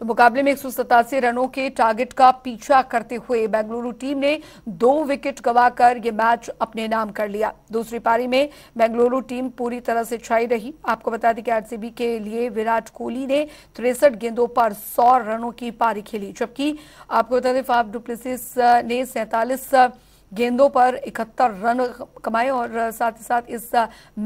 तो मुकाबले में एक रनों के टारगेट का पीछा करते हुए बेंगलुरु टीम ने दो विकेट गवाकर यह मैच अपने नाम कर लिया दूसरी पारी में बेंगलुरु टीम पूरी तरह से छाई रही आपको बता दें कि आरसीबी के लिए विराट कोहली ने तिरसठ गेंदों पर सौ रनों की पारी खेली जबकि आपको बता दें फाफ डुप्लेसिस ने सैंतालीस गेंदों पर इकहत्तर रन कमाए और साथ ही साथ इस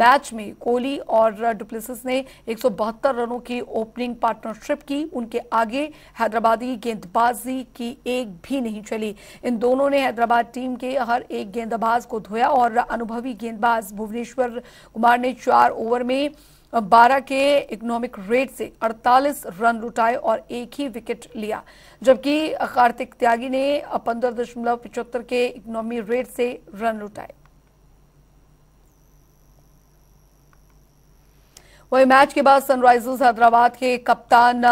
मैच में कोहली और डुप्लेसिस ने एक रनों की ओपनिंग पार्टनरशिप की उनके आगे हैदराबादी गेंदबाजी की एक भी नहीं चली इन दोनों ने हैदराबाद टीम के हर एक गेंदबाज को धोया और अनुभवी गेंदबाज भुवनेश्वर कुमार ने चार ओवर में बारह के इकोनॉमिक रेट से 48 रन लुटाए और एक ही विकेट लिया जबकि कार्तिक त्यागी ने पंद्रह दशमलव पिछहत्तर के इकोनॉमी रेट से रन लुटाए वही मैच के बाद सनराइजर्स हैदराबाद के कप्तान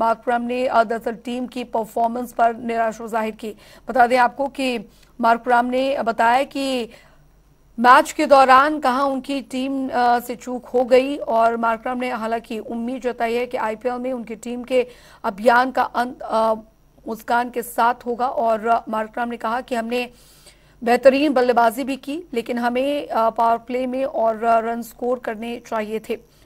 मार्क्रम ने दरअसल टीम की परफॉर्मेंस पर निराशा जाहिर की बता दें आपको कि मार्क्रम ने बताया कि मैच के दौरान कहा उनकी टीम से चूक हो गई और मार्क्रम ने हालांकि उम्मीद जताई है कि आईपीएल में उनकी टीम के अभियान का अंत मुस्कान के साथ होगा और मार्क्रम ने कहा कि हमने बेहतरीन बल्लेबाजी भी की लेकिन हमें पावर प्ले में और रन स्कोर करने चाहिए थे